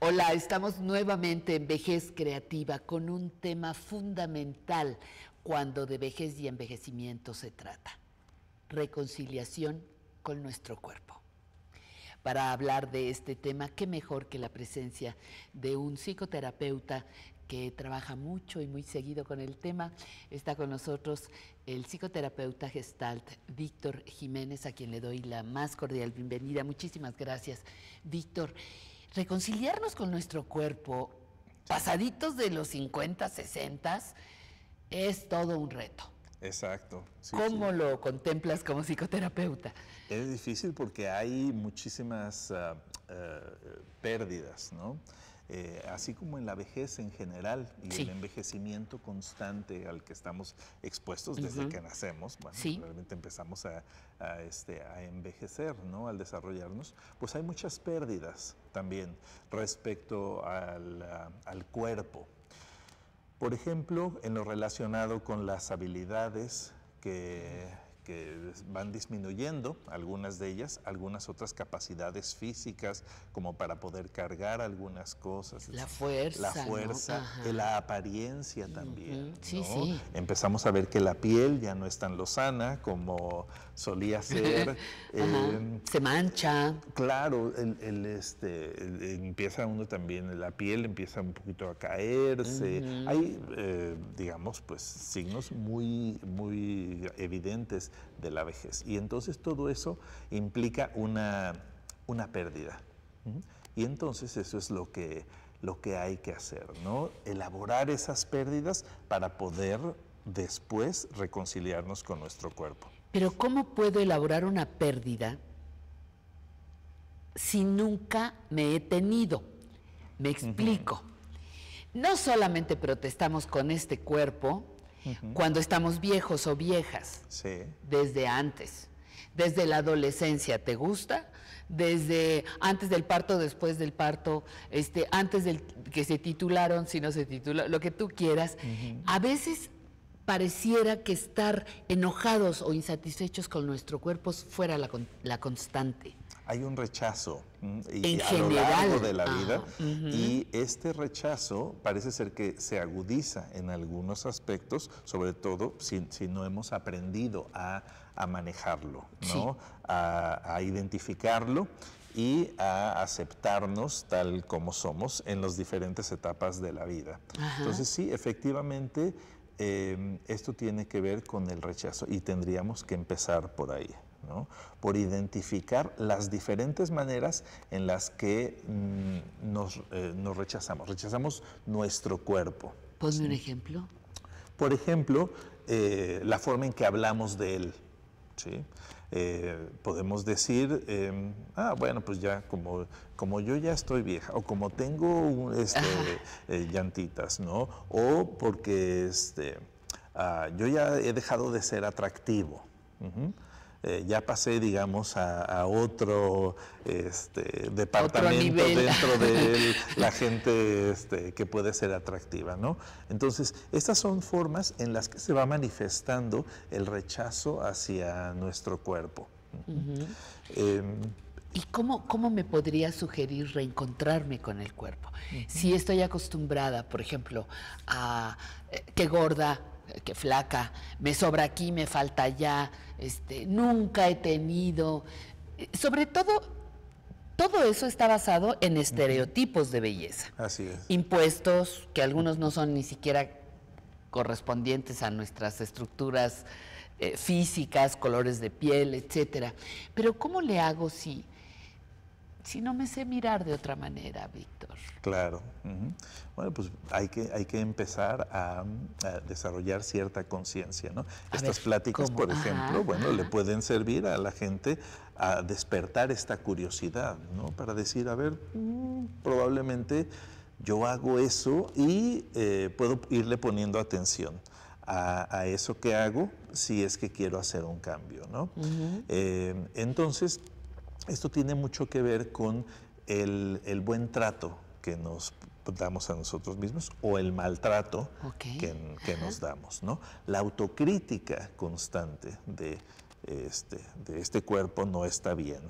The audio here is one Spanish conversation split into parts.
Hola, estamos nuevamente en Vejez Creativa con un tema fundamental cuando de vejez y envejecimiento se trata, reconciliación con nuestro cuerpo. Para hablar de este tema, qué mejor que la presencia de un psicoterapeuta que trabaja mucho y muy seguido con el tema. Está con nosotros el psicoterapeuta gestalt Víctor Jiménez, a quien le doy la más cordial bienvenida. Muchísimas gracias, Víctor reconciliarnos con nuestro cuerpo, pasaditos de los 50, 60, es todo un reto. Exacto. ¿Cómo lo contemplas como psicoterapeuta? Es difícil porque hay muchísimas ah, ah, pérdidas, ¿no? Eh, así como en la vejez en general y el envejecimiento constante al que estamos expuestos desde que nacemos, bueno, realmente empezamos este, a, envejecer, ¿no? Al desarrollarnos, pues hay muchas pérdidas también respecto al cuerpo. Por ejemplo, en lo relacionado con las habilidades que que van disminuyendo, algunas de ellas, algunas otras capacidades físicas, como para poder cargar algunas cosas. La fuerza. La fuerza, la apariencia también. sí, sí. Empezamos a ver que la piel ya no es tan lozana como solía ser. Em, Se mancha. Claro, el, este, empieza uno también, la piel empieza un poquito a caerse. Hay, eh, digamos, pues signos muy, muy evidentes de la vejez. Y entonces todo eso implica una, una pérdida. Y entonces eso es lo que, lo que hay que hacer, ¿no? Elaborar esas pérdidas para poder después reconciliarnos con nuestro cuerpo. Pero ¿cómo puedo elaborar una pérdida si nunca me he tenido? Me explico. No solamente protestamos con este cuerpo, cuando estamos viejos o viejas, desde antes, desde la adolescencia, ¿te gusta? Desde antes del parto, después del parto, este, antes del que se titularon, si no se titula, lo que tú quieras. A veces pareciera que estar enojados o insatisfechos con nuestro cuerpo fuera la, la constante. Hay un rechazo mm, en a general. lo largo de la vida ah, y este rechazo parece ser que se agudiza en algunos aspectos, sobre todo si, no hemos aprendido a, manejarlo, A, identificarlo y a aceptarnos tal como somos en las diferentes etapas de la vida. Entonces sí, efectivamente Em, esto tiene que ver con el rechazo y tendríamos que empezar por ahí, ¿no? por identificar las diferentes maneras en las que mm, eh, nos, rechazamos, rechazamos nuestro cuerpo. Ponme un ejemplo. Por ejemplo, eh, la forma en que hablamos de él. ¿sí? Eh, podemos decir, em, ah, bueno, pues ya como, como yo ya estoy vieja, o como tengo este, eh, llantitas, ¿no? O porque este, ah, yo ya he dejado de ser atractivo. Eh, ya pasé, digamos, a, este, otro departamento dentro de la gente este, que puede ser atractiva, ¿no? Entonces, estas son formas en las que se va manifestando el rechazo hacia nuestro cuerpo. Em, ¿Y cómo, me podría sugerir reencontrarme con el cuerpo? Si estoy acostumbrada, por ejemplo, a eh, que gorda, que flaca, me sobra aquí, me falta allá, este, nunca he tenido. Eh, sobre todo, todo eso está basado en estereotipos de belleza. Así es. Impuestos que algunos no son ni siquiera correspondientes a nuestras estructuras eh, físicas, colores de piel, etcétera. Pero ¿cómo le hago si si no me sé mirar de otra manera, Víctor? Claro. Bueno, pues hay que, hay que empezar a, desarrollar cierta conciencia, ¿no? Estas pláticas, por ejemplo, bueno, le pueden servir a la gente a despertar esta curiosidad, ¿no? Para decir, a ver, mm, probablemente yo hago eso y eh, puedo irle poniendo atención. A, eso que hago si es que quiero hacer un cambio, ¿no? Eh, entonces, esto tiene mucho que ver con el, buen trato que nos damos a nosotros mismos o el maltrato que, nos damos, La autocrítica constante este, de este, cuerpo no está bien,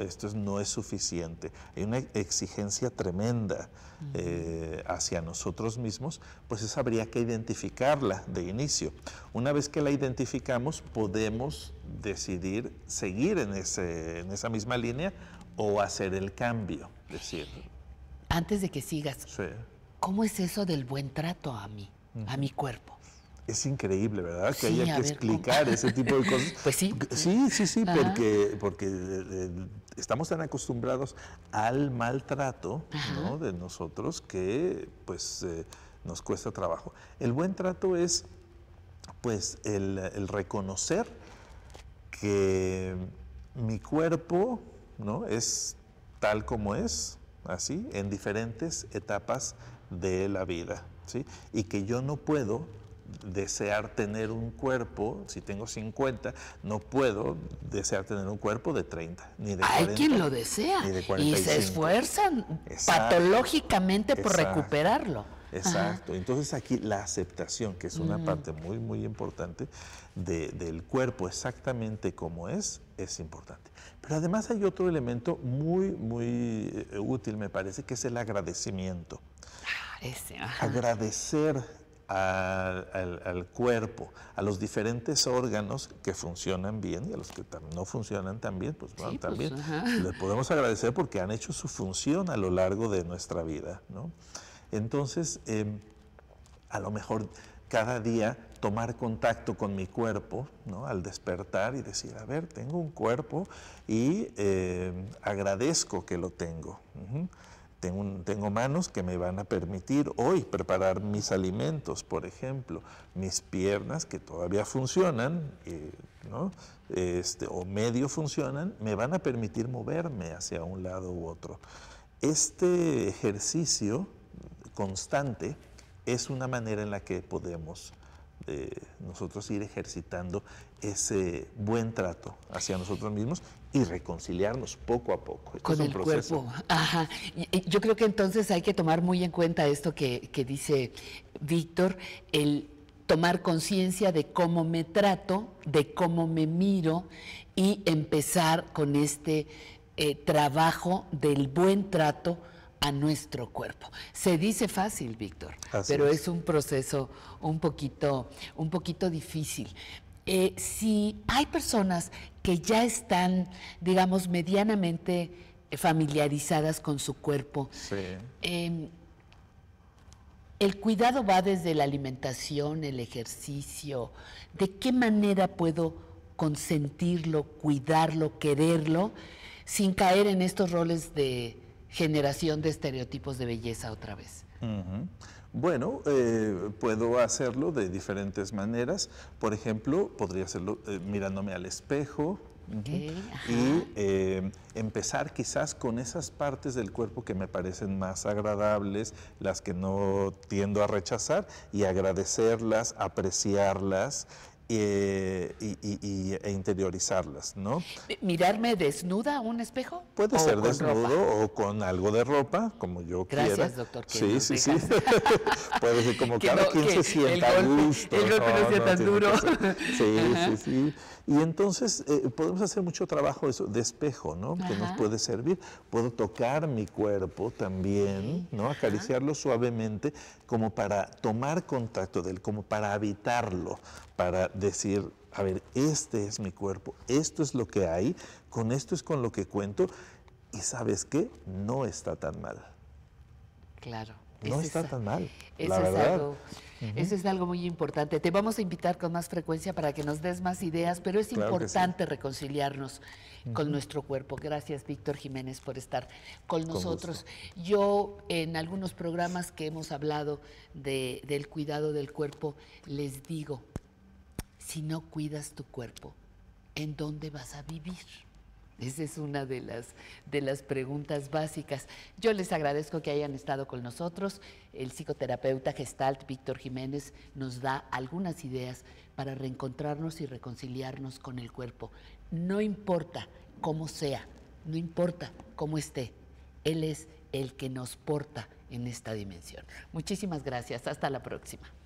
Esto no es suficiente. Hay una exigencia tremenda eh, hacia nosotros mismos, pues eso habría que identificarla de inicio. Una vez que la identificamos, podemos decidir seguir en, ese, en esa misma línea o hacer el cambio, decir. Antes de que sigas, ¿cómo es eso del buen trato a mí, a mi cuerpo? Es increíble, ¿verdad? que haya que explicar ese tipo de cosas. Pues sí. Sí, sí, sí, porque, porque eh, eh, estamos tan acostumbrados al maltrato ¿no? de nosotros que pues eh, nos cuesta trabajo. El buen trato es pues el reconocer que mi cuerpo ¿no? es tal como es, así, en diferentes etapas de la vida. ¿sí? Y que yo no puedo desear tener un cuerpo, si tengo 50, no puedo desear tener un cuerpo de 30, ni de 40. Hay quien lo desea y se esfuerzan patológicamente por recuperarlo. Exacto. Entonces aquí la aceptación, que es una parte muy, muy importante del cuerpo exactamente como es, es importante. Pero además hay otro elemento muy, muy eh, útil, me parece, que es el agradecimiento. Ah, agradecer al, cuerpo, a los diferentes órganos que funcionan bien y a los que no funcionan tan bien, pues bueno, pues, también les podemos agradecer porque han hecho su función a lo largo de nuestra vida, ¿no? Entonces, em, a lo mejor cada día tomar contacto con mi cuerpo, Al despertar y decir, a ver, tengo un cuerpo y em, agradezco que lo tengo. tengo, manos que me van a permitir hoy preparar mis alimentos, por ejemplo, mis piernas que todavía funcionan, eh, este, o medio funcionan, me van a permitir moverme hacia un lado u otro. Este ejercicio constante es una manera en la que podemos eh, nosotros ir ejercitando ese buen trato hacia nosotros mismos y reconciliarnos poco a poco. Con es el cuerpo. Yo creo que entonces hay que tomar muy en cuenta esto que, dice Víctor, el tomar conciencia de cómo me trato, de cómo me miro y empezar con este eh, trabajo del buen trato a nuestro cuerpo. Se dice fácil, Víctor, pero es. un proceso un poquito, un poquito difícil. Eh, si hay personas que ya están, digamos, medianamente familiarizadas con su cuerpo, em, el cuidado va desde la alimentación, el ejercicio, de qué manera puedo consentirlo, cuidarlo, quererlo, sin caer en estos roles de generación de estereotipos de belleza otra vez? Bueno, eh, puedo hacerlo de diferentes maneras. Por ejemplo, podría hacerlo eh, mirándome al espejo. y eh, empezar quizás con esas partes del cuerpo que me parecen más agradables, las que no tiendo a rechazar, y agradecerlas, apreciarlas y, e interiorizarlas, ¿no? ¿Mirarme desnuda a un espejo? Puede ser desnudo o con algo de ropa, como yo Gracias, doctor. sí, sí, sí. Puede ser como cada quien se sienta a gusto. El golpe no, tan duro. Sí, sí, sí. Y entonces eh, podemos hacer mucho trabajo de espejo, ¿no? Que nos puede servir. Puedo tocar mi cuerpo también, ¿no? Acariciarlo suavemente como para tomar contacto de él, como para habitarlo, para decir, a ver, este es mi cuerpo, esto es lo que hay, con esto es con lo que cuento, y sabes qué, no está tan mal. Claro. No está tan mal. Eso, es Algo, eso es algo muy importante. Te vamos a invitar con más frecuencia para que nos des más ideas, pero es importante reconciliarnos con nuestro cuerpo. Gracias, Víctor Jiménez, por estar con nosotros. Yo, en algunos programas que hemos hablado del cuidado del cuerpo, les digo, si no cuidas tu cuerpo? ¿En dónde vas a vivir? Esa es una de las, de las preguntas básicas. Yo les agradezco que hayan estado con nosotros. El psicoterapeuta gestalt Víctor Jiménez nos da algunas ideas para reencontrarnos y reconciliarnos con el cuerpo. No importa cómo sea, no importa cómo esté, Él es el que nos porta en esta dimensión. Muchísimas gracias. Hasta la próxima.